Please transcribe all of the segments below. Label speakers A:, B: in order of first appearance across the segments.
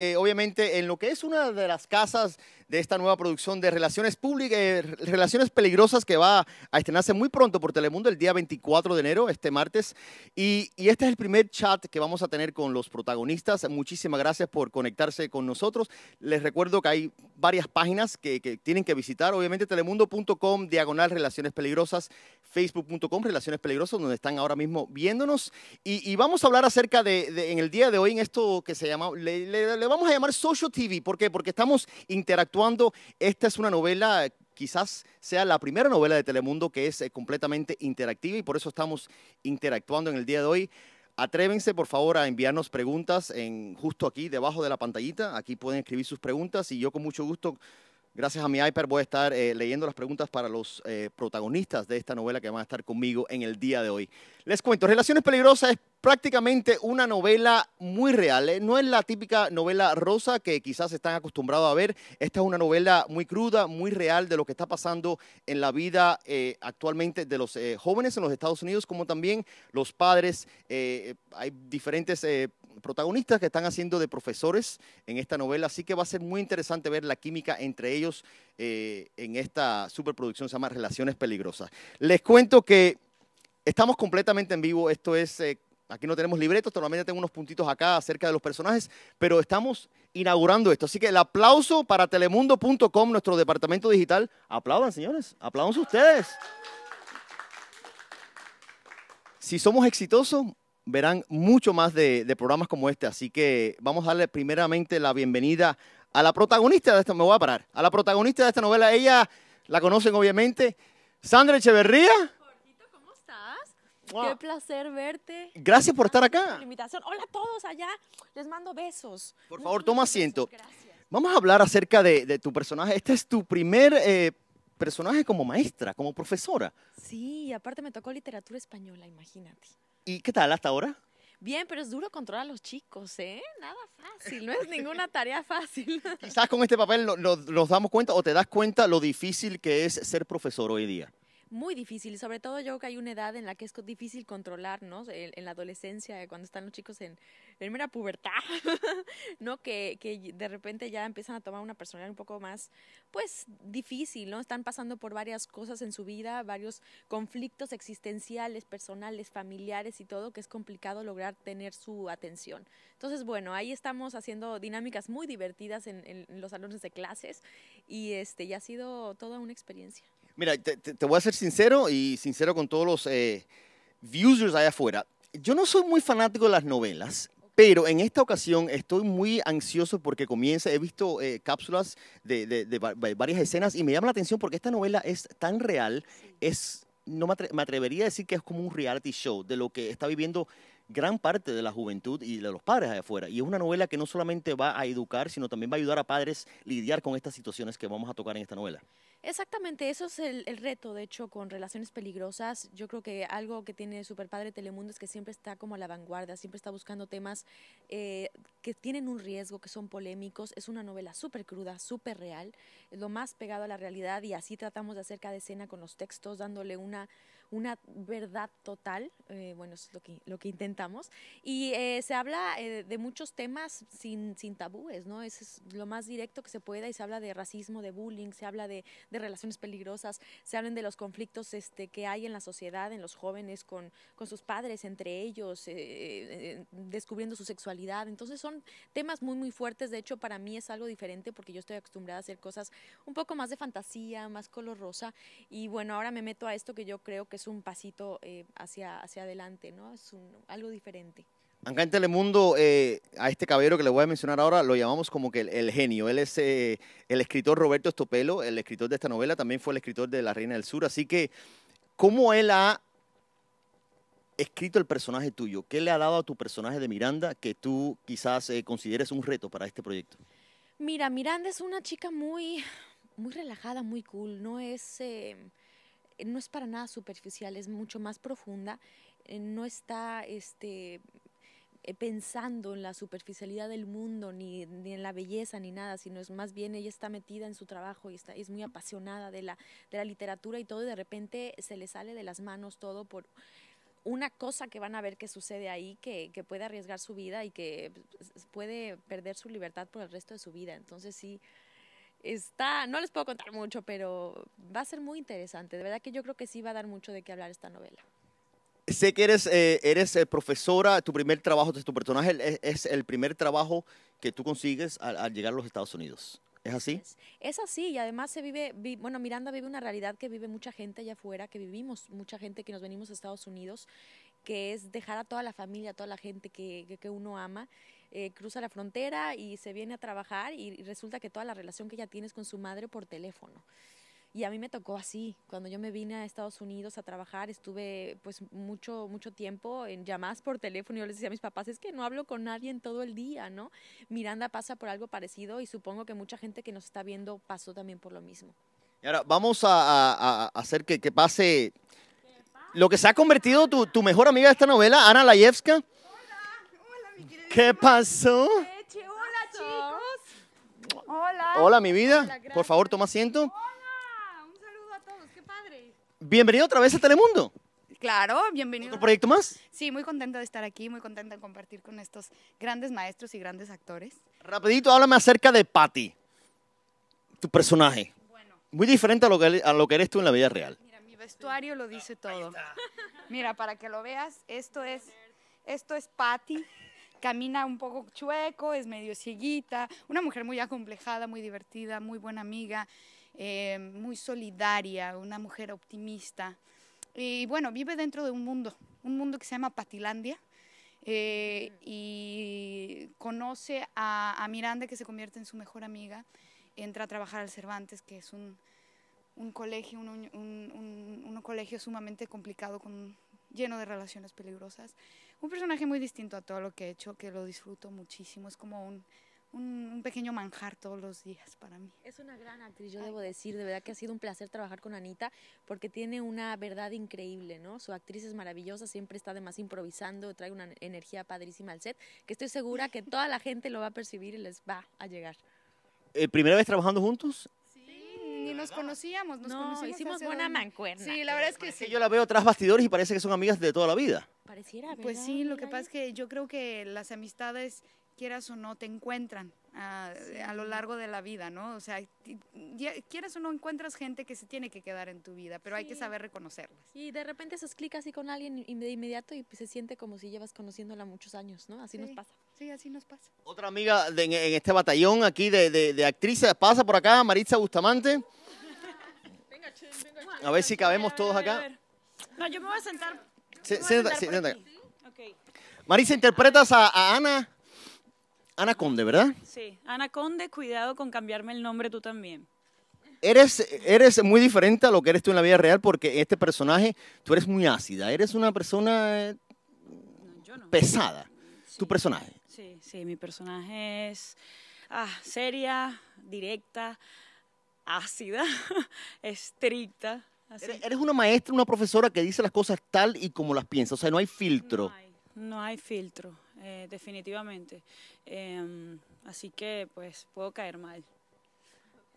A: Eh, obviamente en lo que es una de las casas de esta nueva producción de Relaciones Públicas, eh, Relaciones Peligrosas que va a estrenarse muy pronto por Telemundo el día 24 de enero, este martes. Y, este es el primer chat que vamos a tener con los protagonistas. Muchísimas gracias por conectarse con nosotros. Les recuerdo que hay varias páginas que, tienen que visitar. Obviamente telemundo.com, diagonal Relaciones Peligrosas, facebook.com, Relaciones Peligrosas, donde están ahora mismo viéndonos. Y, vamos a hablar acerca de, en el día de hoy, en esto que se llama... le vamos a llamar Social TV. ¿Por qué? Porque estamos interactuando. Esta es una novela quizás sea la primera novela de Telemundo que es eh, completamente interactiva y por eso estamos interactuando en el día de hoy. Atrévense, por favor, a enviarnos preguntas en, justo aquí, debajo de la pantallita. Aquí pueden escribir sus preguntas y yo con mucho gusto, gracias a mi iPad, voy a estar eh, leyendo las preguntas para los eh, protagonistas de esta novela que van a estar conmigo en el día de hoy. Les cuento, Relaciones Peligrosas prácticamente una novela muy real. ¿eh? No es la típica novela rosa que quizás están acostumbrados a ver. Esta es una novela muy cruda, muy real de lo que está pasando en la vida eh, actualmente de los eh, jóvenes en los Estados Unidos, como también los padres. hay diferentes protagonistas que están haciendo de profesores en esta novela, así que va a ser muy interesante ver la química entre ellos en esta superproducción, se llama Relaciones Peligrosas. Les cuento que estamos completamente en vivo, esto es Aquí no tenemos libretos, normalmente tengo unos puntitos acá acerca de los personajes, pero estamos inaugurando esto. Así que el aplauso para telemundo.com, nuestro departamento digital. Aplaudan, señores, aplaudan ustedes. Si somos exitosos, verán mucho más de, programas como este. Así que vamos a darle primeramente la bienvenida a la protagonista de esta, me voy a parar, a la protagonista de esta novela. Ella la conocen obviamente, Sandra Echeverría.
B: Qué placer verte. Gracias por estar acá. Hola a todos allá. Les mando besos. Por
A: favor, toma asiento. Gracias. Vamos a hablar acerca de, tu personaje. Este es tu primer eh, personaje como maestra, como profesora.
B: Sí, aparte me tocó literatura española, imagínate.
A: ¿Y qué tal hasta ahora?
B: Bien, pero es duro controlar a los chicos, ¿eh? Nada fácil, no es ninguna tarea fácil. Quizás
A: con este papel nos damos cuenta o te das cuenta lo difícil que es ser profesor hoy día
B: muy difícil. y Sobre todo yo creo que hay una edad en la que es difícil controlarnos, en, en la adolescencia, eh, cuando están los chicos en, primera mera pubertad, ¿no? Que, de repente ya empiezan a tomar una personalidad un poco más, pues, difícil, ¿no? Están pasando por varias cosas en su vida, varios conflictos existenciales, personales, familiares y todo, que es complicado lograr tener su atención. Entonces, bueno, ahí estamos haciendo dinámicas muy divertidas en, en los salones de clases y este ya ha sido toda una experiencia.
A: Mira, te, voy a ser sincero y sincero con todos los eh, viewers allá afuera. Yo no soy muy fanático de las novelas, pero en esta ocasión estoy muy ansioso porque comienza, he visto eh, cápsulas de, varias escenas y me llama la atención porque esta novela es tan real, es, no me, me, atrevería a decir que es como un reality show de lo que está viviendo gran parte de la juventud y de los padres allá afuera. Y es una novela que no solamente va a educar, sino también va a ayudar a padres a lidiar con estas situaciones que vamos a tocar en esta novela.
B: Exactamente, eso es el, reto, de hecho, con Relaciones Peligrosas. Yo creo que algo que tiene super padre Telemundo es que siempre está como a la vanguardia, siempre está buscando temas eh, que tienen un riesgo, que son polémicos. Es una novela súper cruda, súper real, lo más pegado a la realidad y así tratamos de hacer cada escena con los textos, dándole una una verdad total, eh, bueno, es lo que, lo que intentamos, y eh, se habla eh, de muchos temas sin, sin tabúes, ¿no? es lo más directo que se pueda y se habla de racismo, de bullying, se habla de, de relaciones peligrosas, se hablan de los conflictos este, que hay en la sociedad, en los jóvenes, con, con sus padres, entre ellos, descubriendo su sexualidad, entonces son temas muy, muy fuertes, de hecho para mí es algo diferente porque yo estoy acostumbrada a hacer cosas un poco más de fantasía, más color rosa, y bueno, ahora me meto a esto que yo creo que es un pasito eh, hacia, hacia adelante, ¿no? Es algo diferente.
A: Acá en Telemundo, eh, a este caballero que le voy a mencionar ahora, lo llamamos como que el, genio. Él es eh, el escritor Roberto Estopelo, el escritor de esta novela, también fue el escritor de La Reina del Sur. Así que, ¿cómo él ha escrito el personaje tuyo? ¿Qué le ha dado a tu personaje de Miranda que tú quizás consideres un reto para este proyecto?
B: Mira, Miranda es una chica muy, muy relajada, muy cool. No es, no es para nada superficial, es mucho más profunda, eh, no está este, eh, pensando en la superficialidad del mundo, ni, en la belleza, ni nada, sino es más bien ella está metida en su trabajo y está, es muy apasionada de la, de la literatura y todo, y de repente se le sale de las manos todo por una cosa que van a ver que sucede ahí, que, que puede arriesgar su vida y que pues, puede perder su libertad por el resto de su vida. Entonces sí, está, no les puedo contar mucho, pero va a ser muy interesante. De verdad que yo creo que sí va a dar mucho de qué hablar esta novela.
A: Sé que eres, eh, eres eh, profesora, tu primer trabajo, tu personaje es, el primer trabajo que tú consigues al, llegar a los Estados Unidos. ¿Es así?
B: Es, así y además se vive, bueno, Miranda vive una realidad que vive mucha gente allá afuera, que vivimos mucha gente que nos venimos a Estados Unidos, que es dejar a toda la familia, a toda la gente que uno ama eh, cruza la frontera y se viene a trabajar y, resulta que toda la relación que ella tiene es con su madre por teléfono. Y a mí me tocó así, cuando yo me vine a Estados Unidos a trabajar, estuve pues mucho, mucho tiempo en llamadas por teléfono y yo les decía a mis papás, es que no hablo con nadie en todo el día, ¿no? Miranda pasa por algo parecido y supongo que mucha gente que nos está viendo pasó también por lo mismo.
A: Y ahora vamos a, hacer que, pase lo que se ha convertido tu, tu mejor amiga de esta novela, Ana Layevska. ¿Qué pasó? Hola,
C: chicos. Hola.
A: Hola, mi vida. Por favor, toma asiento. Hola. Un saludo a todos. Qué padre. Bienvenido otra vez a Telemundo.
C: Claro, bienvenido. ¿Otro proyecto más? Sí, muy contento de estar aquí, muy contenta de compartir con estos grandes maestros y grandes actores.
A: Rapidito, háblame acerca de Patty, tu personaje. Bueno. Muy diferente a lo, que, a lo que eres tú en la vida real. Mira,
C: mi vestuario lo dice todo. Mira, para que lo veas, esto es, esto es Patty camina un poco chueco, es medio cieguita, una mujer muy acomplejada, muy divertida, muy buena amiga, eh, muy solidaria, una mujer optimista. Y bueno, vive dentro de un mundo, un mundo que se llama Patilandia. Eh, y conoce a, Miranda que se convierte en su mejor amiga, entra a trabajar al Cervantes, que es un, colegio, un, colegio sumamente complicado, lleno de relaciones peligrosas un personaje muy distinto a todo lo que he hecho, que lo disfruto muchísimo. Es como un,
B: pequeño manjar todos los días para mí. Es una gran actriz, yo debo decir, de verdad que ha sido un placer trabajar con Anita porque tiene una verdad increíble, ¿no? Su actriz es maravillosa, siempre está además improvisando, trae una energía padrísima al set, que estoy segura que toda la gente lo va a percibir y les va a llegar.
A: Eh, ¿Primera vez trabajando juntos?
B: Y nos conocíamos. Nos no, hicimos buena mancuerna. Sí, la verdad es que sí. Yo la
A: veo tras bastidores y parece que son amigas de toda la vida.
B: Pareciera,
C: Pues sí, lo que pasa es que yo creo que las amistades, quieras o no, te encuentran. Ah, a, lo largo de la vida, ¿no? O sea, quieras o no encuentras gente que se tiene que quedar
B: en tu vida, pero hay que saber reconocerlas. Y de repente se clic así con alguien de inmediato y pues se siente como si llevas conociéndola muchos años, ¿no? Así nos pasa.
A: Otra amiga de, en, este batallón aquí de, de, actrices pasa por acá, Maritza Bustamante. A ver si cabemos todos acá. No, yo me voy a sentar. Marisa, interpretas a, Ana. Ana Conde, ¿verdad?
D: Sí, Ana Conde, cuidado con cambiarme el nombre tú también.
A: Eres, eres muy diferente a lo que eres tú en la vida real porque este personaje, tú eres muy ácida, eres una persona eh, pesada, tu personaje.
D: Sí, sí, mi personaje es ah, seria, directa, ácida, estricta.
A: Eres una maestra, una profesora que dice las cosas tal y como las piensa, o sea, no hay filtro.
D: No hay, filtro, eh, definitivamente. Em, así que, pues, puedo caer mal.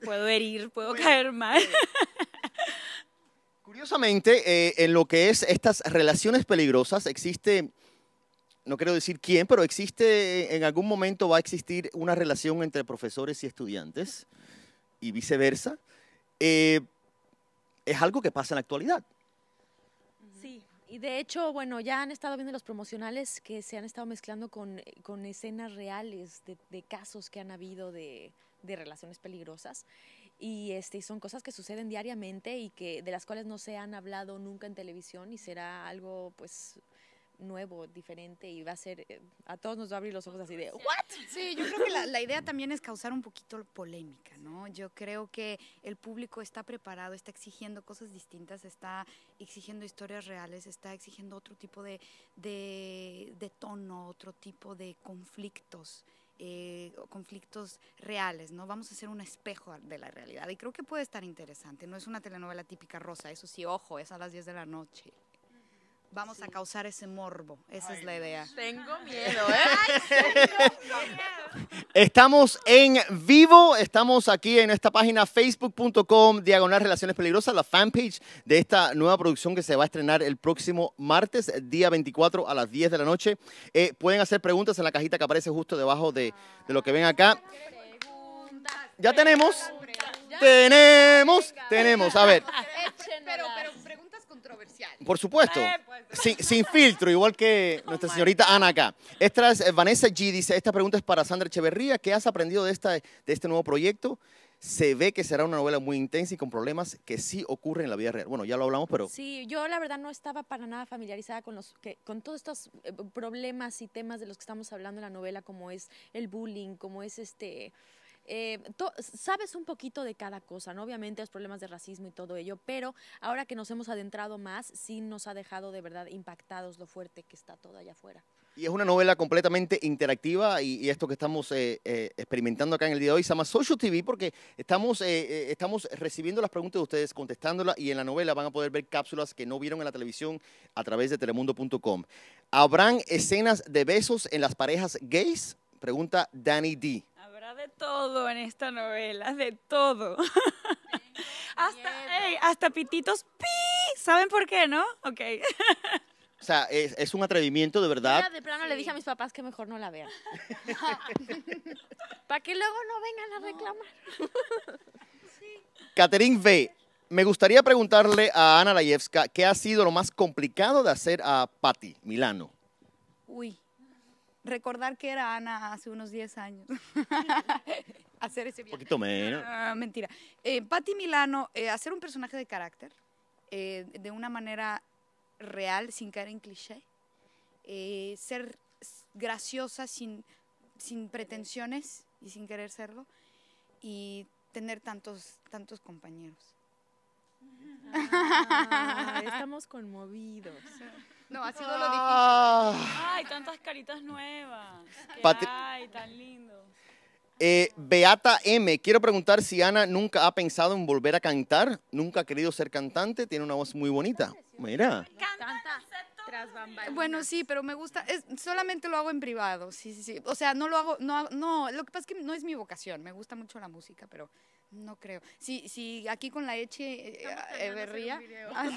D: Puedo herir, puedo caer mal.
A: Curiosamente, eh, en lo que es estas relaciones peligrosas existe no quiero decir quién, pero existe, en algún momento va a existir una relación entre profesores y estudiantes y viceversa. Eh, es algo que pasa en la actualidad.
B: Sí, y de hecho, bueno, ya han estado viendo los promocionales que se han estado mezclando con, escenas reales de, casos que han habido de, relaciones peligrosas y este son cosas que suceden diariamente y que de las cuales no se han hablado nunca en televisión y será algo pues nuevo, diferente y va a ser, eh, a todos nos va a abrir los ojos así de, ¿what?
E: Sí, yo creo que la, idea
B: también es
C: causar un poquito polémica, ¿no? Yo creo que el público está preparado, está exigiendo cosas distintas, está exigiendo historias reales, está exigiendo otro tipo de, de, tono, otro tipo de conflictos. Eh, conflictos reales, ¿no? Vamos a hacer un espejo de la realidad y creo que puede estar interesante, no es una telenovela típica rosa, eso sí, ojo, es a las 10 de la noche vamos a causar ese morbo. Esa es la idea.
A: Tengo miedo, ¿eh? Estamos en vivo, estamos aquí en esta página facebook.com diagonal relaciones peligrosas, la fanpage de esta nueva producción que se va a estrenar el próximo martes, día 24 a las 10 de la noche. Eh, pueden hacer preguntas en la cajita que aparece justo debajo de, de lo que ven acá. Ya tenemos, tenemos, tenemos, a ver. Por supuesto. Eh, pues. sin, filtro, igual que nuestra señorita Ana acá. Esta eh, Vanessa G. Dice, esta pregunta es para Sandra Echeverría. ¿Qué has aprendido de, esta, de este nuevo proyecto? Se ve que será una novela muy intensa y con problemas que sí ocurren en la vida real. Bueno, ya lo hablamos, pero...
B: Sí, yo la verdad no estaba para nada familiarizada con, los que, con todos estos eh, problemas y temas de los que estamos hablando en la novela, como es el bullying, como es este... Eh, sabes un poquito de cada cosa, ¿no? Obviamente los problemas de racismo y todo ello, pero ahora que nos hemos adentrado más, sí nos ha dejado de verdad impactados lo fuerte que está todo allá
F: afuera.
A: Y es una novela completamente interactiva y, esto que estamos eh, eh, experimentando acá en el día de hoy se llama Social TV porque estamos, estamos recibiendo las preguntas de ustedes, contestándolas y en la novela van a poder ver cápsulas que no vieron en la televisión a través de telemundo.com. ¿Habrán escenas de besos en las parejas gays? Pregunta Danny D
D: de todo en esta novela, de todo. hasta, hasta pititos ¿Saben por qué, no? Ok.
A: O sea, es, un atrevimiento de verdad.
B: de plano le dije a mis papás que mejor no la vean. Para que luego no vengan a reclamar.
A: sí. Catherine V. Me gustaría preguntarle a Ana Layevska qué ha sido lo más complicado de hacer a Patti Milano.
C: Uy, recordar que era Ana hace unos 10 años. hacer ese poquito menos. Ah, mentira. Eh, Patti Milano, eh, hacer un personaje de carácter, eh, de una manera real, sin caer en cliché. ser graciosa sin, sin pretensiones y sin querer serlo. Y tener tantos, tantos compañeros.
B: Ah, estamos conmovidos. No, ha sido lo
A: ah. difícil.
D: Ay, tantas caritas nuevas.
A: ay, tan lindo. Eh, Beata M, quiero preguntar si Ana nunca ha pensado en volver a cantar, nunca ha querido ser cantante, tiene una voz muy bonita. Mira.
C: Canta Bueno, sí, pero me gusta, solamente lo hago en privado, sí, sí, sí. O sea, no lo hago, no, hago- no, lo que pasa es que no es mi vocación, me gusta mucho la música, pero no creo. Si, si aquí con la Eche eh, eh, Eberría ah,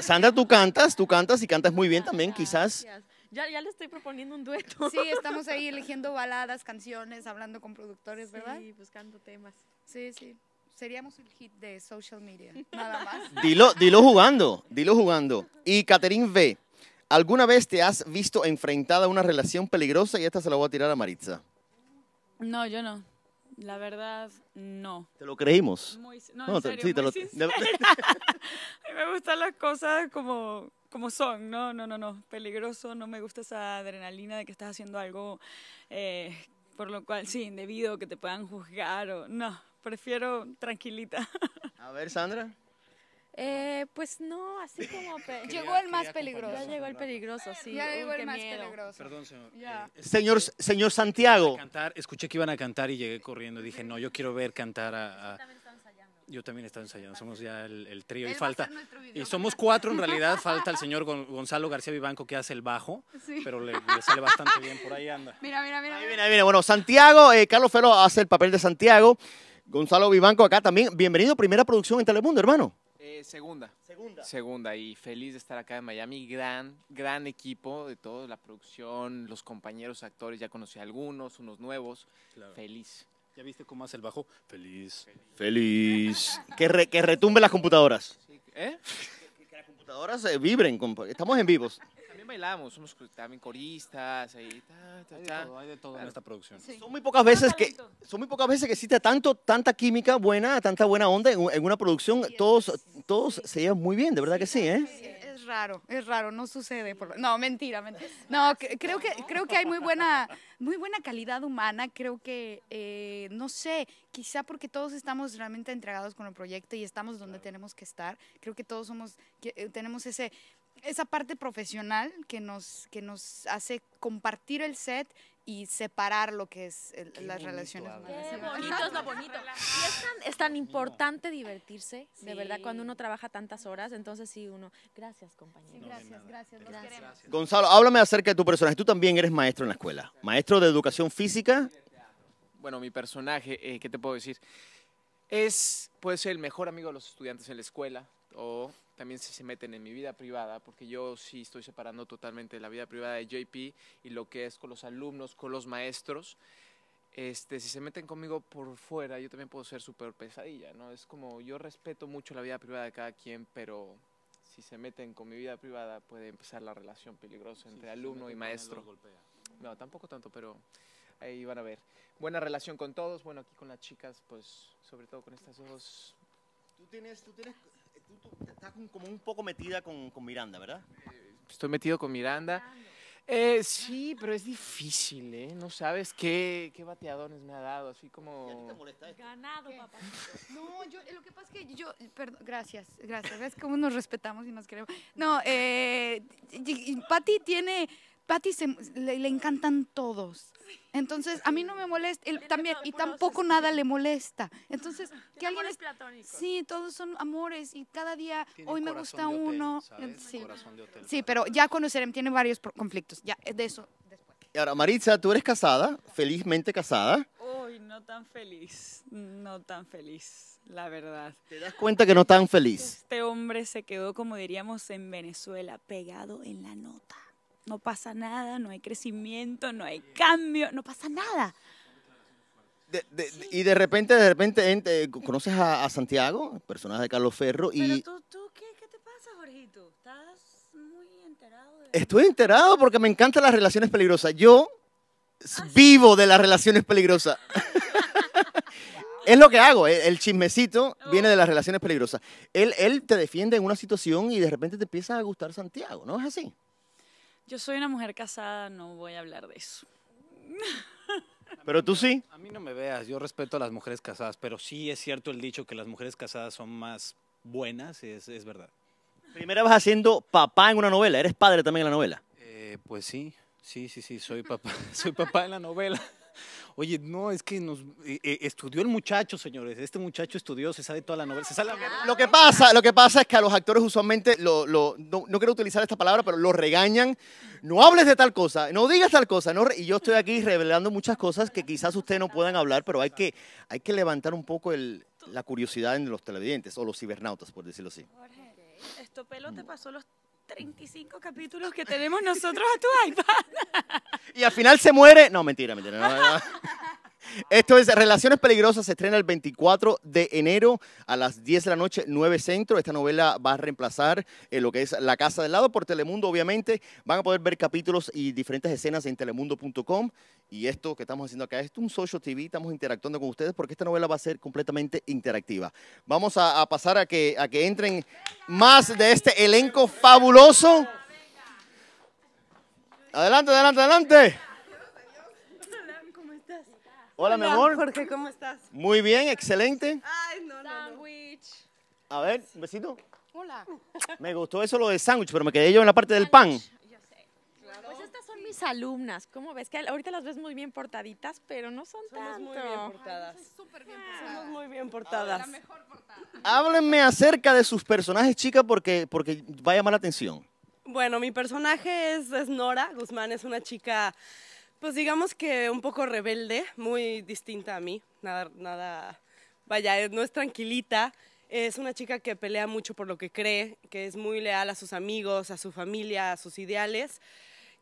A: Sandra, tú cantas, tú cantas y cantas muy bien ah, también, quizás.
C: Ya,
B: ya le estoy proponiendo un dueto. Sí, estamos ahí eligiendo
C: baladas, canciones, hablando con productores, ¿verdad? Sí, pues buscando temas. Sí, sí. Seríamos el hit de social media, nada más.
A: Dilo, dilo jugando, dilo jugando. Y Catherine V, ¿alguna vez te has visto enfrentada a una relación peligrosa? Y esta se la voy a tirar a Maritza.
D: No, yo no. La verdad, no. ¿Te lo creímos? no, en serio, sí, te lo... a me gustan las cosas como, como son, ¿no? No, no, no, peligroso, no me gusta esa adrenalina de que estás haciendo algo eh, por lo cual, sí, indebido, que te puedan juzgar o... No, prefiero tranquilita.
A: a ver, Sandra.
B: Eh, pues no, así como llegó el más peligroso. Ya llegó el peligroso, sí. Ya llegó el más peligroso. Perdón, señor. Eh,
A: señor, Santiago.
F: escuché que iban a cantar y llegué corriendo. Dije, no, yo quiero ver cantar a. ensayando. Yo también estaba ensayando, somos ya el, trío y falta. Y somos cuatro en realidad, falta el señor Gonzalo García Vivanco que hace el bajo, sí. pero le, sale bastante bien, por ahí anda. Mira, mira,
A: mira. Ahí viene, viene. Bueno, Santiago, eh, Carlos Fero hace el papel de Santiago, Gonzalo Vivanco acá también. Bienvenido, primera producción en Telemundo, hermano
F: segunda. Segunda. Segunda, y feliz de estar acá en Miami. Gran, gran equipo de todo, la producción, los compañeros actores, ya conocí a algunos, unos nuevos. Feliz. ¿Ya viste cómo hace el bajo? Feliz.
A: Feliz. Que, re, que retumbe las computadoras.
F: ¿Eh? Que, las computadoras eh,
A: vibren. Estamos en vivos.
F: También bailamos, somos también coristas. Hay de todo, en esta producción. Son muy pocas
A: veces que son muy pocas veces que existe tanto tanta química buena, tanta buena onda en, en una producción. Todos todos se llevan muy bien, de verdad que sí, ¿eh?
C: Es raro, es raro, no sucede. No, mentira, mentira. No, creo que, creo que hay muy buena, muy buena calidad humana. Creo que, eh, no sé, quizá porque todos estamos realmente entregados con el proyecto y estamos donde tenemos que estar. Creo que todos somos, eh, tenemos ese, esa parte profesional que nos, que nos hace compartir el set y separar lo que es las relaciones es
B: es tan, importante divertirse, de verdad, cuando uno trabaja tantas horas, entonces sí, uno... Gracias, compañero. gracias, gracias, gracias.
A: Gonzalo, háblame acerca de tu personaje. Tú también eres maestro en la escuela, maestro de educación física.
F: Bueno, mi personaje, eh, ¿qué te puedo decir? Es, puede ser el mejor amigo de los estudiantes en la escuela, o también si se meten en mi vida privada, porque yo sí estoy separando totalmente la vida privada de JP y lo que es con los alumnos, con los maestros. Este, si se meten conmigo por fuera, yo también puedo ser súper pesadilla, ¿no? Es como, yo respeto mucho la vida privada de cada quien, pero si se meten con mi vida privada puede empezar la relación peligrosa entre alumno y maestro. No, tampoco tanto, pero ahí van a ver. Buena relación con todos, bueno, aquí con las chicas, pues sobre todo con estas dos.
A: Tú tienes, tú tienes tú,
F: estás como un poco metida con, Miranda, ¿verdad? Estoy metido con Miranda. Eh, sí, pero es difícil, ¿eh? No sabes qué, qué bateadones me ha dado, así como... te
C: molesta Ganado, papá. No, yo, eh, lo que pasa es que yo... Eh, perdón, gracias, gracias. ¿Ves cómo nos respetamos y nos queremos? No, eh, Pati tiene Patty se, le, encantan todos. Entonces, a mí no me molesta, también, y tampoco nada le molesta. Entonces, que alguien Sí, todos son amores y cada día, hoy me gusta uno. Sí. pero ya conoceré, tiene varios conflictos, ya,
D: eh, de eso
A: Y ahora, Maritza, tú eres casada, felizmente casada.
D: Uy, no tan feliz, no tan feliz, la verdad. ¿Te das cuenta que no tan feliz? Este hombre se quedó, como diríamos en Venezuela, pegado en la nota no pasa nada, no hay crecimiento, no hay cambio, no pasa nada.
A: Y de repente, de repente, eh, conoces a, Santiago, personaje de Carlos Ferro, y... tú, ¿qué, te pasa, Jorgito? Estás muy enterado. Estoy enterado porque me encantan las relaciones peligrosas. Yo ah, vivo de las relaciones peligrosas. es lo que hago, el, chismecito viene de las relaciones peligrosas. Él, él te defiende en una situación y de repente te empieza a gustar Santiago, ¿no es así?
D: Yo soy una mujer casada, no voy a hablar de eso.
A: Pero tú sí. A mí no me veas, yo respeto a las mujeres casadas, pero sí es cierto el dicho que las mujeres casadas son más buenas, es, es verdad. Primera vas haciendo papá en una novela, eres padre también en la novela. Eh, pues sí, sí, sí, sí, soy papá, soy papá en la novela. Oye, no, es que nos eh, eh, estudió el muchacho, señores. Este muchacho estudió, se sabe toda la novela. Lo que pasa, lo que pasa es que a los actores usualmente lo, no, quiero utilizar esta palabra, pero lo regañan. No hables de tal cosa, no digas tal cosa, no y yo estoy aquí revelando muchas cosas que quizás ustedes no puedan hablar, pero hay que hay que levantar un poco el, la curiosidad en los televidentes o los cibernautas, por decirlo así.
D: Jorge, ¿esto pelo te pasó los 35 capítulos que tenemos nosotros a tu iPad.
A: y al final se muere. No, mentira, mentira. Esto es Relaciones Peligrosas, se estrena el 24 de enero a las 10 de la noche, 9 Centro. Esta novela va a reemplazar eh, lo que es La Casa del Lado por Telemundo, obviamente. Van a poder ver capítulos y diferentes escenas en telemundo.com. Y esto que estamos haciendo acá es un social TV, estamos interactuando con ustedes porque esta novela va a ser completamente interactiva. Vamos a, pasar a que, a que entren más de este elenco fabuloso. Adelante, adelante, adelante. Hola, mi amor. Jorge, ¿cómo estás? Muy bien, excelente. Ay, no, Sandwich. A ver, un besito. Hola. Me gustó eso lo de sándwich, pero me quedé yo en la parte del pan. Yo sé.
B: Pues estas son mis alumnas. ¿Cómo ves? Que ahorita las ves muy bien portaditas, pero no son Somos pues ah. muy bien portadas.
G: Son bien Somos muy bien portadas. La mejor
A: portada. Háblenme acerca de sus personajes, chicas, porque, porque va a llamar la atención.
G: Bueno, mi personaje es, es Nora Guzmán, es una chica pues digamos que un poco rebelde, muy distinta a mí, nada, nada, vaya, eh, no es tranquilita. Es una chica que pelea mucho por lo que cree, que es muy leal a sus amigos, a su familia, a sus ideales,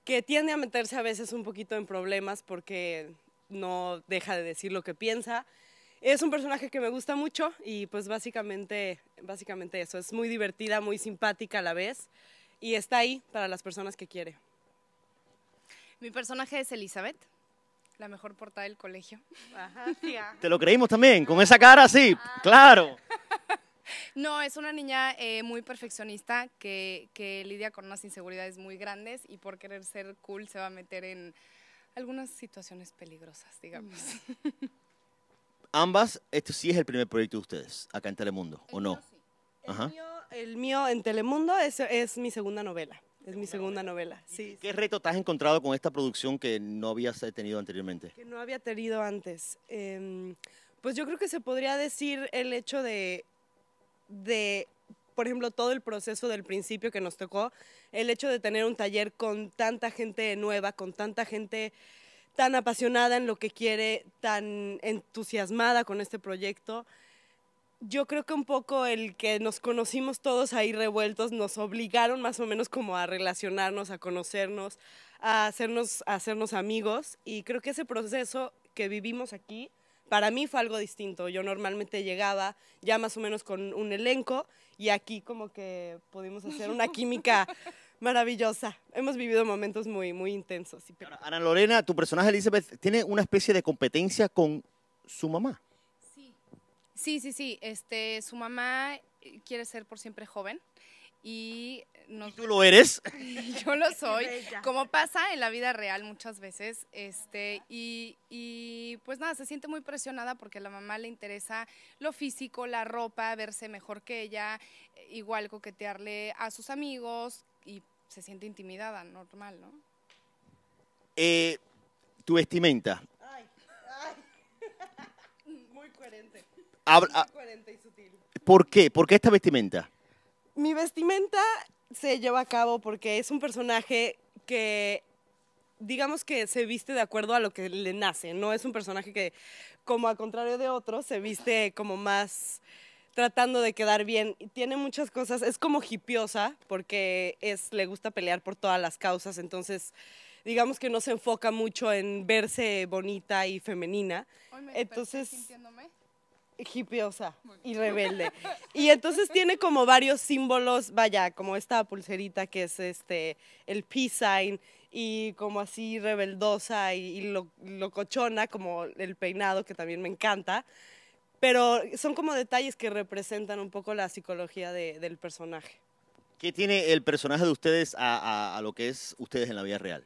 G: que tiende a meterse a veces un poquito en problemas porque no deja de decir lo que piensa. Es un personaje que me gusta mucho y pues básicamente, básicamente eso, es muy divertida, muy simpática a la vez y está ahí para las personas que quiere.
E: Mi personaje es Elizabeth, la mejor portada del colegio.
A: Te lo creímos también, con esa cara así, ah. claro.
E: No, es una niña eh, muy perfeccionista que, que lidia con unas inseguridades muy grandes y por querer ser cool se va a meter en algunas situaciones peligrosas, digamos.
A: Ambas, esto sí es el primer proyecto de ustedes acá en Telemundo, ¿o no? el, Mío,
G: el mío en Telemundo es mi segunda novela. Es mi segunda novela, sí.
A: ¿Qué reto te has encontrado con esta producción que no habías eh, tenido anteriormente? Que
G: no había tenido antes. Em, pues yo creo que se podría decir el hecho de, de, por ejemplo, todo el proceso del principio que nos tocó, el hecho de tener un taller con tanta gente nueva, con tanta gente tan apasionada en lo que quiere, tan entusiasmada con este proyecto yo creo que un poco el que nos conocimos todos ahí revueltos nos obligaron más o menos como a relacionarnos, a conocernos, a hacernos, a hacernos amigos y creo que ese proceso que vivimos aquí para mí fue algo distinto. Yo normalmente llegaba ya más o menos con un elenco y aquí como que pudimos hacer una química maravillosa. Hemos vivido momentos muy, muy intensos.
A: Ana Lorena, tu personaje Elizabeth tiene una especie de competencia con su mamá.
E: Sí, sí, sí. Este, su mamá eh, quiere ser por siempre joven y no... tú lo eres? Yo lo soy, como pasa en la vida real muchas veces, este, y, y, pues nada, se siente muy presionada porque a la mamá le interesa lo físico, la ropa, verse mejor que ella, eh, igual coquetearle a sus amigos y se siente intimidada, normal, ¿no?
A: Eh, tu vestimenta. Ay, ay. muy coherente. Ah, ¿Por qué? ¿Por qué esta vestimenta?
G: Mi vestimenta se lleva a cabo porque es un personaje que digamos que se viste de acuerdo a lo que le nace, no es un personaje que, como al contrario de otros, se viste como más tratando de quedar bien. Tiene muchas cosas, es como hipiosa porque es, le gusta pelear por todas las causas, entonces digamos que no se enfoca mucho en verse bonita y femenina. me entonces, hipiosa y rebelde. Y entonces tiene como varios símbolos, vaya, como esta pulserita que es este el peace sign y como así rebeldosa y, lo, locochona, como el peinado que también me encanta. Pero son como detalles que representan un poco la psicología del personaje.
A: ¿Qué tiene el personaje de ustedes a, lo que es ustedes en la vida real?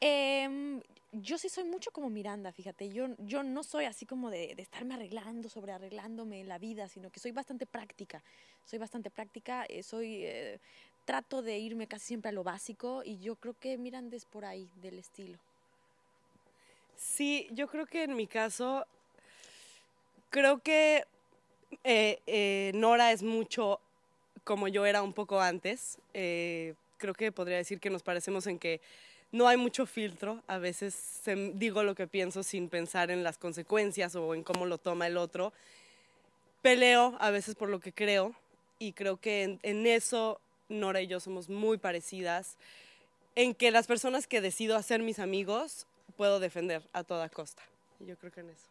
B: Eh, yo sí soy mucho como Miranda, fíjate, yo, yo no soy así como de, de estarme arreglando, sobre arreglándome la vida, sino que soy bastante práctica, soy bastante práctica, eh, soy, eh, trato de irme casi siempre a lo básico y yo creo que Miranda es por ahí del estilo.
G: Sí, yo creo que en mi caso, creo que eh, Nora es mucho como yo era un poco antes, creo que podría decir que nos parecemos en que no hay mucho filtro, a veces digo lo que pienso sin pensar en las consecuencias o en cómo lo toma el otro. Peleo a veces por lo que creo y creo que en, eso Nora y yo somos muy parecidas, en que las personas que decido hacer mis amigos puedo defender a toda costa. Yo creo que en eso.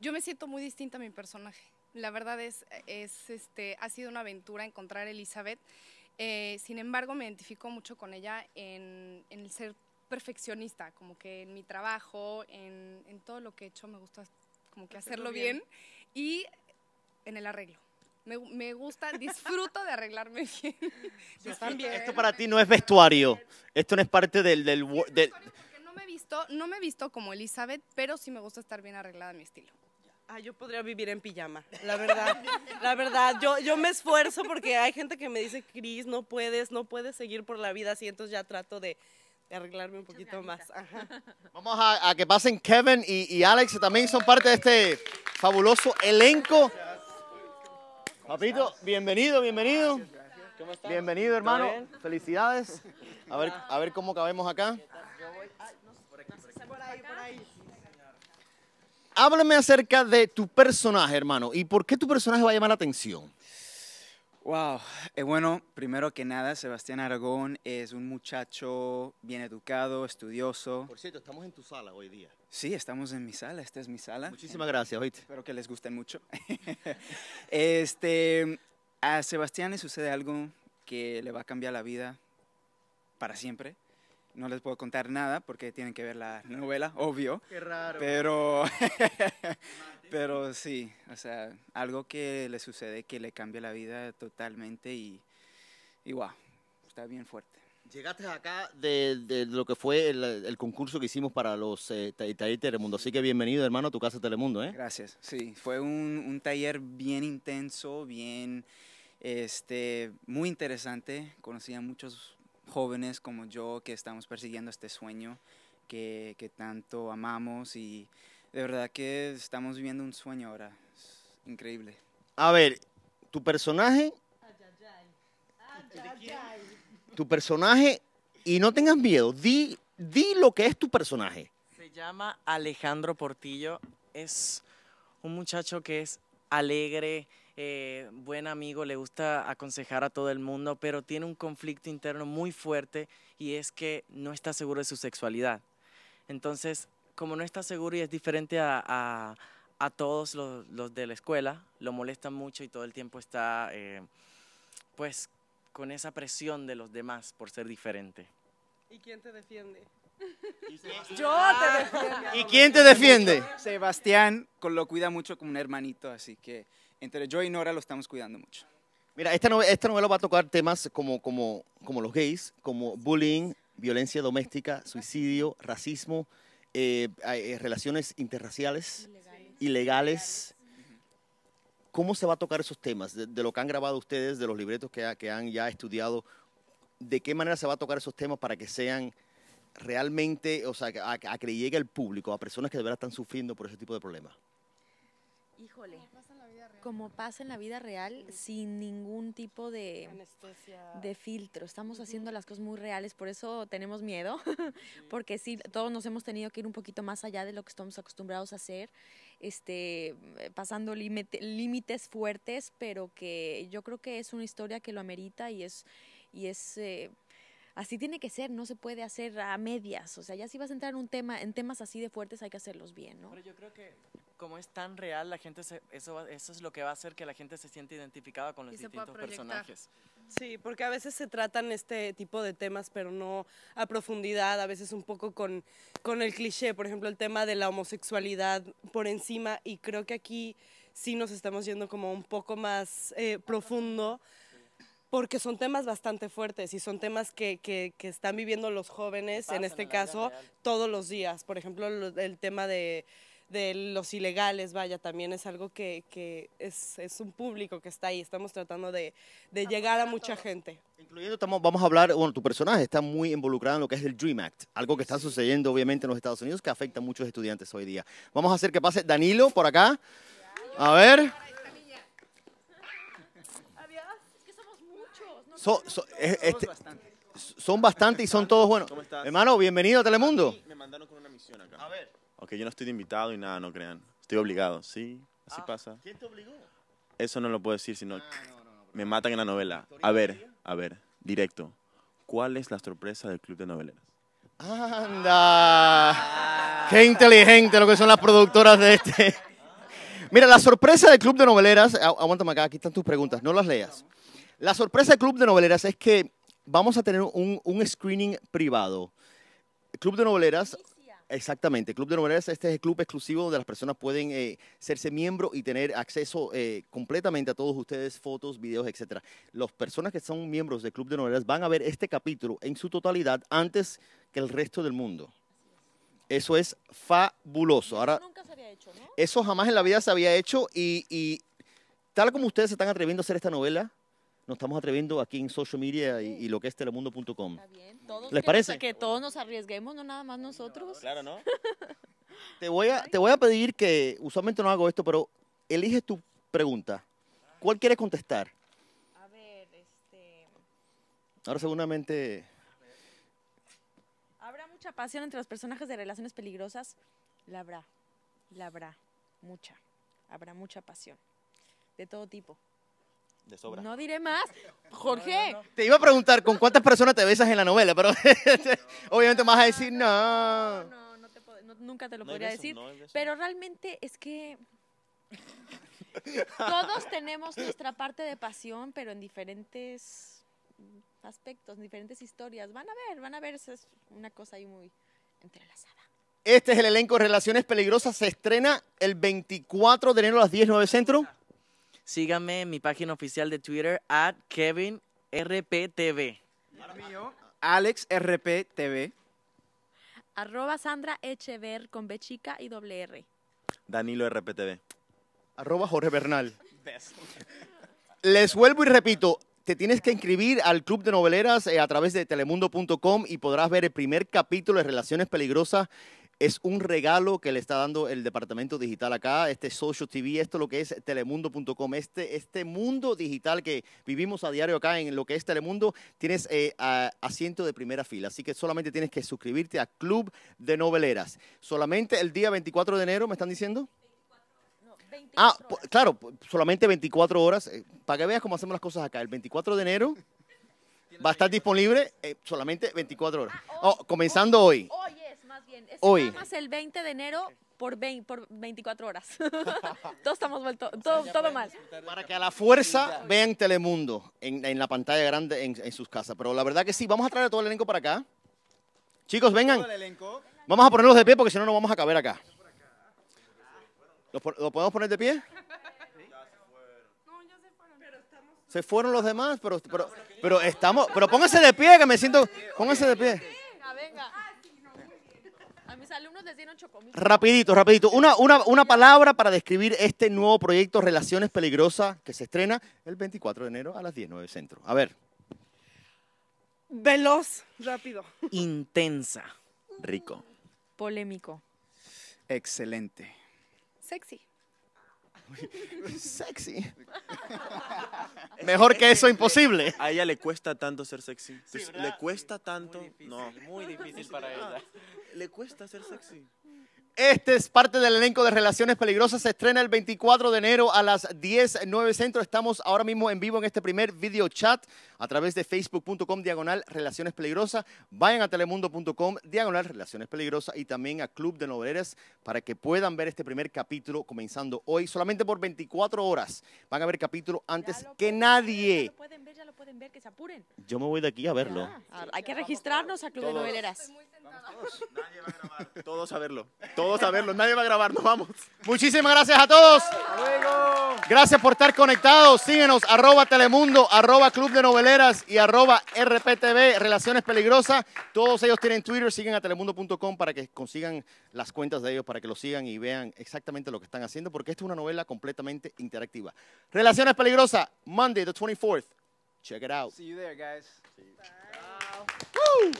E: Yo me siento muy distinta a mi personaje. La verdad es, es este, ha sido una aventura encontrar a Elizabeth. Eh, sin embargo, me identifico mucho con ella en, el ser perfeccionista, como que en mi trabajo, en, todo lo que he hecho, me gusta como que hacerlo, bien. y en el arreglo. Me, gusta, disfruto de arreglarme bien. Esto
A: para ti no es vestuario, esto no es parte del... del, No,
E: me visto, no me he visto como Elizabeth, pero sí me gusta estar bien arreglada en mi
G: estilo. Ah, yo podría vivir en pijama, la verdad. la verdad, yo, yo me esfuerzo porque hay gente que me dice, Cris, no puedes, no puedes seguir por la vida así, entonces ya trato de, arreglarme un poquito más.
A: Vamos a, que pasen Kevin y, Alex, también son parte de este fabuloso elenco. Papito, bienvenido, bienvenido. Bienvenido, hermano. Felicidades. A ver, a ver cómo cabemos acá. Por ahí, por ahí háblame acerca de tu personaje, hermano, y por qué tu personaje va a llamar la atención.
H: Wow, eh, bueno, primero que nada, Sebastián Aragón es un muchacho bien educado, estudioso. Por
A: cierto, estamos en tu sala hoy día.
H: Sí, estamos en mi sala, esta es mi sala. Muchísimas gracias, oíste. Espero que les gusten mucho. este, a Sebastián le sucede algo que le va a cambiar la vida para siempre no les puedo contar nada porque tienen que ver la novela, obvio. Qué raro. Pero, pero sí, o sea, algo que le sucede que le cambia la vida totalmente y, y wow, está bien fuerte.
A: Llegaste acá de, lo que fue el, concurso que hicimos para los eh, Telemundo, así que bienvenido hermano a tu casa Telemundo, ¿eh?
H: Gracias, sí, fue un, un taller bien intenso, bien, este, muy interesante, conocí a muchos jóvenes como yo que estamos persiguiendo este sueño que, que tanto amamos y de verdad que estamos viviendo un sueño ahora. Es increíble.
A: A ver, tu personaje... Tu personaje, y no tengas miedo, di, di lo que es tu personaje.
F: Se llama Alejandro Portillo, es un muchacho que es alegre, eh, buen amigo, le gusta aconsejar a todo el mundo, pero tiene un conflicto interno muy fuerte y es que no está seguro de su sexualidad. Entonces, como no está seguro y es diferente a, a, a todos los, los, de la escuela, lo molesta mucho y todo el tiempo está, eh, pues, con esa presión de los demás por ser diferente.
G: ¿Y quién te defiende? Yo ah. te defiendo. ¿Y
A: quién te defiende? Sebastián
H: lo cuida mucho como un hermanito, así que entre yo y Nora lo estamos cuidando mucho.
A: Mira, esta, novela, va a tocar temas como, como, como los gays, como bullying, violencia doméstica, suicidio, racismo, eh, eh, relaciones interraciales, ilegales. ¿Cómo se va a tocar esos temas? De, lo que han grabado ustedes, de los libretos que, que, han ya estudiado, ¿de qué manera se va a tocar esos temas para que sean realmente, o sea, a, que llegue al público, a personas que de verdad están sufriendo por ese tipo de problemas?
B: Híjole como pasa en la vida real, sin ningún tipo de, filtro. Estamos haciendo las cosas muy reales, por eso tenemos miedo, porque sí, todos nos hemos tenido que ir un poquito más allá de lo que estamos acostumbrados a hacer, este, pasando límites fuertes, pero que yo creo que es una historia que lo amerita y es... Y es eh, así tiene que ser, no se puede hacer a medias. O sea, ya si vas a entrar en un tema, en temas así de fuertes hay que hacerlos bien, ¿no?
F: Pero yo creo que como es tan real, la gente eso, eso es lo que va a hacer que la gente se siente identificada con los distintos personajes.
G: Sí, porque a veces se tratan este tipo de temas, pero no a profundidad, a veces un poco con, con el cliché, por ejemplo, el tema de la homosexualidad por encima, y creo que aquí sí nos estamos yendo como un poco más eh, profundo porque son temas bastante fuertes y son temas que, están viviendo los jóvenes, en este caso, todos los días. Por ejemplo, el tema de de los ilegales, vaya, también es algo que, que es, es, un público que está ahí, estamos tratando de, de llegar a mucha gente.
A: Incluyendo, estamos, vamos a hablar, bueno, tu personaje está muy involucrado en lo que es el Dream Act, algo que está sucediendo obviamente en los Estados Unidos que afecta a muchos estudiantes hoy día. Vamos a hacer que pase Danilo por acá. A ver. son bastante y son todos buenos. Hermano, bienvenido a Telemundo. Me mandaron con una misión acá. A ver. Ok, yo no estoy de invitado y nada, no crean. Estoy obligado, sí, así ah, pasa. ¿Quién te obligó? Eso no lo puedo decir, sino ah, me matan en la novela. A ver, a ver, directo. ¿Cuál es la sorpresa del club de noveleras? Anda. Qué inteligente lo que son las productoras de este. Mira, la sorpresa del club de noveleras, aguántame acá, aquí están tus preguntas, no las leas. La sorpresa del club de noveleras es que vamos a tener un, un screening privado. Club de noveleras, Exactamente, Club de Novelas, este es el club exclusivo donde las personas pueden eh, Serse hacerse miembro y tener acceso eh, completamente a todos ustedes, fotos, videos, etc Las personas que son miembros del Club de Novelas van a ver este capítulo en su totalidad antes que el resto del mundo. Eso es fabuloso. Ahora, eso jamás en la vida se había hecho y, y tal como ustedes se están atreviendo a hacer esta novela, nos estamos atreviendo aquí en social media y, lo que es telemundo.com.
B: ¿Les parece? que todos nos arriesguemos, no nada más nosotros. Claro, ¿no?
A: te, voy a, te voy a pedir que, usualmente no hago esto, pero elige tu pregunta. ¿Cuál quieres contestar? A ver, este... Ahora seguramente...
B: ¿Habrá mucha pasión entre los personajes de relaciones peligrosas? La habrá, la habrá, mucha. Habrá mucha pasión, de todo tipo. No diré más. Jorge.
A: Te iba a preguntar con cuántas personas te besas en la novela, pero obviamente vas a decir no. No, no,
B: te nunca te lo podría decir. pero realmente es que todos tenemos nuestra parte de pasión, pero en diferentes aspectos, en diferentes historias. Van a ver, van a ver, Esa es una cosa ahí muy
A: entrelazada. Este es el elenco Relaciones Peligrosas. Se estrena el 24 de enero a las 10, 9 Centro.
F: Síganme en mi página oficial de Twitter, at KevinRPTV. AlexRPTV.
B: Arroba Sandra Echever con B chica y doble R.
F: Danilo
A: RPTV. Arroba Jorge Bernal. Les vuelvo y repito, te tienes que inscribir al Club de Noveleras eh, a través de telemundo.com y podrás ver el primer capítulo de Relaciones Peligrosas es un regalo que le está dando el departamento digital acá, este Social TV, esto lo que es telemundo.com, este, este mundo digital que vivimos a diario acá en lo que es Telemundo, tienes eh, asiento de primera fila, así que solamente tienes que suscribirte a Club de Noveleras. Solamente el día 24 de enero, ¿me están diciendo? ah, claro, solamente 24 horas, eh, para que veas cómo hacemos las cosas acá, el 24 de enero va a estar disponible eh, solamente 24 horas. Ah, oh, comenzando hoy
B: hoy. más el 20 de enero por, por 24 horas. todos estamos vueltos, todo, todo mal. Para que a la fuerza
A: vean Telemundo en, en la pantalla grande en, en, sus casas. Pero la verdad que sí, vamos a traer a todo el elenco para acá. Chicos, vengan. Vamos a ponerlos de pie porque si no, no vamos a caber acá. ¿Los, ¿Lo podemos poner de pie? Se fueron los demás, pero, pero, pero estamos. Pero pónganse de pie, que me siento. Pónganse de pie. Venga, venga alumnos les dieron Rapidito, rapidito. Una, una palabra para describir este nuevo proyecto Relaciones Peligrosas que se estrena el 24 de enero a las 19 centro. A ver.
G: Veloz, rápido.
A: Intensa. Rico.
B: Polémico.
A: Excelente.
B: Sexy.
F: Sexy. Mejor que eso, imposible. A ella le cuesta tanto ser sexy. Pues, le cuesta tanto. no. Muy difícil para ella. Le cuesta ser sexy.
A: Este es parte del elenco de Relaciones Peligrosas. Se estrena el 24 de enero a las 10, Nueve centro. Estamos ahora mismo en vivo en este primer video chat a través de facebook.com diagonal Relaciones Peligrosas. Vayan a telemundo.com diagonal Relaciones Peligrosas y también a Club de Noveleras para que puedan ver este primer capítulo comenzando hoy. Solamente por 24 horas van a ver capítulo antes que nadie pueden ver, que se apuren. Yo me voy de aquí a verlo.
B: hay que registrarnos a Club de Noveleras. Todos,
F: nadie va a grabar. Todos a verlo.
A: Todos a verlo. Nadie va a grabar. Nos vamos. Muchísimas gracias a todos. Gracias por estar conectados. Síguenos. Telemundo, arroba Club de Noveleras y arroba RPTV, Relaciones Peligrosas. Todos ellos tienen Twitter. Siguen a telemundo.com para que consigan las cuentas de ellos, para que lo sigan y vean exactamente lo que están haciendo, porque esta es una novela completamente interactiva. Relaciones Peligrosas, Monday, the 24th. Check it out.
H: See you there, guys.
F: Woo!